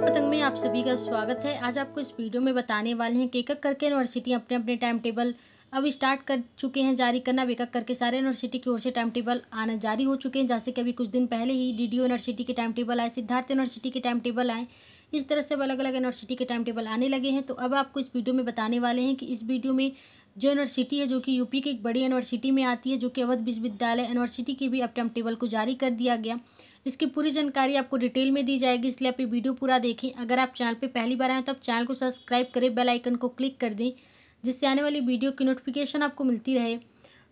पतंग पतंग में आप सभी का स्वागत है आज आपको इस वीडियो में बताने वाले हैं कि एक करके यूनिवर्सिटी अपने अपने टाइम टेबल अब स्टार्ट कर चुके हैं जारी करना अब एक करके सारे यूनिवर्सिटी की ओर से टाइम टेबल आना जारी हो चुके हैं जैसे कि अभी कुछ दिन पहले ही डी यूनिवर्सिटी के टाइम टेबल आए सिद्धार्थ यूनिवर्सिटी के टाइम टेबल आए इस तरह से अब अलग अलग यूनिवर्सिटी के टाइम टेबल आने लगे हैं तो अब आपको इस वीडियो में बताने वाले हैं कि इस वीडियो में जो यूनिवर्सिटी है जो कि यूपी की एक बड़ी यूनिवर्सिटी में आती है जो कि अवध विश्वविद्यालय यूनिवर्सिटी की भी अब टाइम टेबल को जारी कर दिया गया इसकी पूरी जानकारी आपको डिटेल में दी जाएगी इसलिए आप ये वीडियो पूरा देखें अगर आप चैनल पर पहली बार आए तो आप चैनल को सब्सक्राइब करें बेलाइकन को क्लिक कर दें जिससे आने वाली वीडियो की नोटिफिकेशन आपको मिलती रहे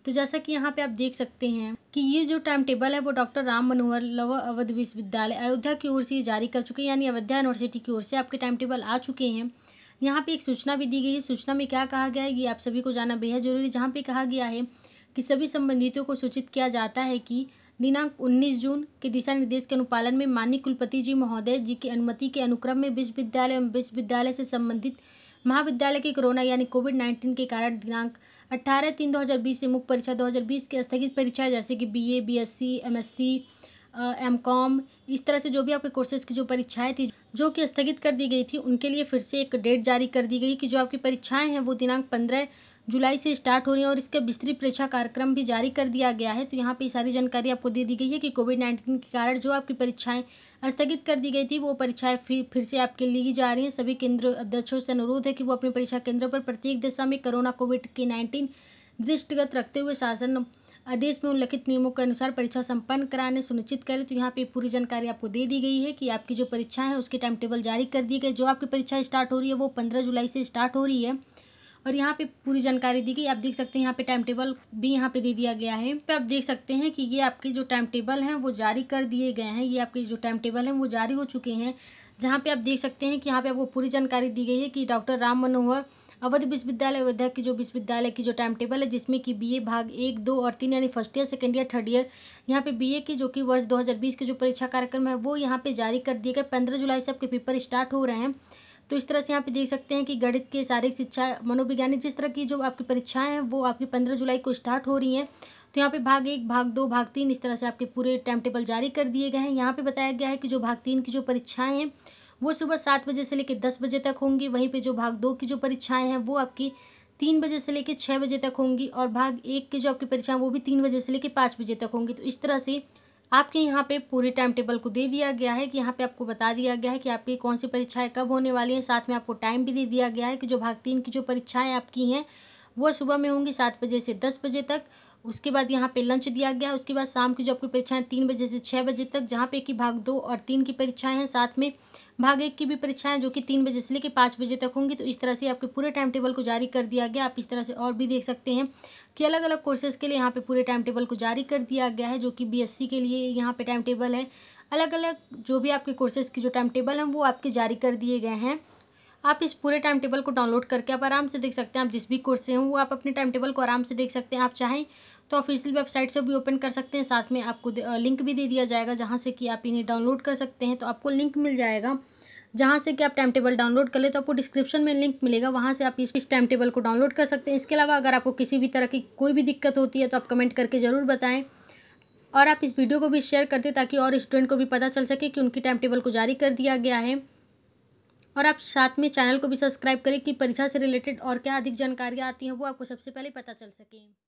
तो जैसा कि यहाँ पे आप देख सकते हैं कि ये जो टाइम टेबल है वो डॉक्टर राम मनोहर लव अवध विश्वविद्यालय अयोध्या की ओर से जारी कर चुके हैं यानी अयोध्या यूनिवर्सिटी की ओर से आपके टाइम टेबल आ चुके हैं यहाँ पे एक सूचना भी दी गई है सूचना में क्या कहा गया है ये आप सभी को जाना बेहद जरूरी जहाँ पर कहा गया है कि सभी संबंधितों को सूचित किया जाता है कि दिनांक 19 जून के दिशा निर्देश के अनुपालन में माननीय कुलपति जी महोदय जी की अनुमति के अनुक्रम में विश्वविद्यालय एवं विश्वविद्यालय से संबंधित महाविद्यालय के कोरोना यानी कोविड नाइन्टीन के कारण दिनांक अट्ठारह तीन 2020 से मुख्य परीक्षा 2020 के स्थगित परीक्षाएं जैसे कि बीए, बीएससी, एमएससी, एमकॉम इस तरह से जो भी आपके कोर्सेज की जो परीक्षाएं थी जो कि स्थगित कर दी गई थी उनके लिए फिर से एक डेट जारी कर दी गई कि जो आपकी परीक्षाएं हैं वो दिनांक पंद्रह जुलाई से स्टार्ट हो रही है और इसका विस्तृत परीक्षा कार्यक्रम भी जारी कर दिया गया है तो यहाँ पे सारी जानकारी आपको दे दी गई है कि कोविड नाइन्टीन के कारण जो आपकी परीक्षाएं स्थगित कर दी गई थी वो परीक्षाएं फिर फिर से आपके लिए जा रही हैं सभी केंद्र अध्यक्षों से अनुरोध है कि वो अपने परीक्षा केंद्रों पर प्रत्येक दिशा में कोरोना कोविड के नाइन्टीन दृष्टिगत रखते हुए शासन आदेश में उल्लिखित नियमों के अनुसार परीक्षा संपन्न कराने सुनिश्चित करें तो यहाँ पे पूरी जानकारी आपको दे दी गई है कि आपकी जो परीक्षा है उसके टाइम टेबल जारी कर दी गई जो आपकी परीक्षा स्टार्ट हो रही है वो पंद्रह जुलाई से स्टार्ट हो रही है और यहाँ पे पूरी जानकारी दी गई आप देख सकते हैं यहाँ पे टाइम टेबल भी यहाँ पे दे दिया गया है पे आप देख सकते हैं कि ये आपके जो टाइम टेबल हैं वो जारी कर दिए गए हैं ये आपके जो टाइम टेबल हैं वो जारी हो चुके हैं जहाँ पे आप देख सकते हैं कि यहाँ पे आपको पूरी जानकारी दी गई है कि डॉक्टर राम मनोहर अवध विश्वविद्यालय अयोध्या की जो विश्वविद्यालय की जो टाइम टेबल है जिसमें कि बीए भाग एक दो और तीन यानी first year second year third year यहाँ पे बीए की जो कि वर्ष 2020 के जो परीक्षा कार्यक्रम है वो यहाँ पे जारी कर दिए गए पंद्रह जुलाई से आपके पेपर स्टार्ट हो रहे हैं तो इस तरह से यहाँ पे देख सकते हैं कि गणित के शारीरिक शिक्षा मनोविज्ञानिक जिस तरह की जो आपकी परीक्षाएं हैं वो आपकी पंद्रह जुलाई को स्टार्ट हो रही हैं तो यहाँ पे भाग एक भाग दो भाग तीन इस तरह से आपके पूरे टाइम टेबल जारी कर दिए गए हैं यहाँ पे बताया गया है कि जो भाग तीन की जो परीक्षाएँ हैं वो सुबह सात बजे से लेकर दस बजे तक होंगी वहीं पर जो भाग दो की जो परीक्षाएँ हैं वो आपकी तीन बजे से लेकर छः बजे तक होंगी और भाग एक की जो आपकी परीक्षाएँ वो भी तीन बजे से लेकर पाँच बजे तक होंगी तो इस तरह से आपके यहाँ पे पूरी टाइम टेबल को दे दिया गया है कि यहाँ पे आपको बता दिया गया है कि आपकी कौन सी परीक्षाएं कब होने वाली हैं साथ में आपको टाइम भी दे दिया गया है कि जो भाग तीन की जो परीक्षाएं आपकी हैं वो सुबह में होंगी सात बजे से दस बजे तक उसके बाद यहाँ पे लंच दिया गया है उसके बाद शाम की जो आपकी परीक्षाएं तीन बजे से छः बजे तक जहाँ पे कि भाग दो और तीन की परीक्षाएँ हैं साथ में भाग एक की भी परीक्षाएं जो कि तीन बजे से लेकर पाँच बजे तक होंगी तो इस तरह से आपके पूरे टाइम टेबल को जारी कर दिया गया आप इस तरह से और भी देख सकते हैं कि अलग अलग कोर्सेज के लिए यहाँ पे पूरे टाइम टेबल को जारी कर दिया गया है जो कि बीएससी के लिए यहाँ पे टाइम टेबल है अलग अलग जो भी आपके कोर्सेज की जो टाइम टेबल हैं वो आपके जारी कर दिए गए हैं आप इस पूरे टाइम टेबल को डाउनलोड करके आप आराम से देख सकते हैं आप जिस भी कोर्स से हों वो आप अपने टाइम टेबल को आराम से देख सकते हैं आप चाहें तो ऑफिशियल वेबसाइट से भी ओपन कर सकते हैं साथ में आपको लिंक भी दे दिया जाएगा जहाँ से कि आप इन्हें डाउनलोड कर सकते हैं तो आपको लिंक मिल जाएगा जहाँ से कि आप टाइम टेबल डाउनलोड कर ले तो आपको डिस्क्रिप्शन में लिंक मिलेगा वहाँ से आप इस इस टाइम टेबल को डाउनलोड कर सकते हैं इसके अलावा अगर आपको किसी भी तरह की कोई भी दिक्कत होती है तो आप कमेंट करके ज़रूर बताएं और आप इस वीडियो को भी शेयर कर दें ताकि और स्टूडेंट को भी पता चल सके कि उनकी टाइम टेबल को जारी कर दिया गया है और आप साथ में चैनल को भी सब्सक्राइब करें कि परीक्षा से रिलेटेड और क्या अधिक जानकारियाँ आती हैं वो आपको सबसे पहले पता चल सके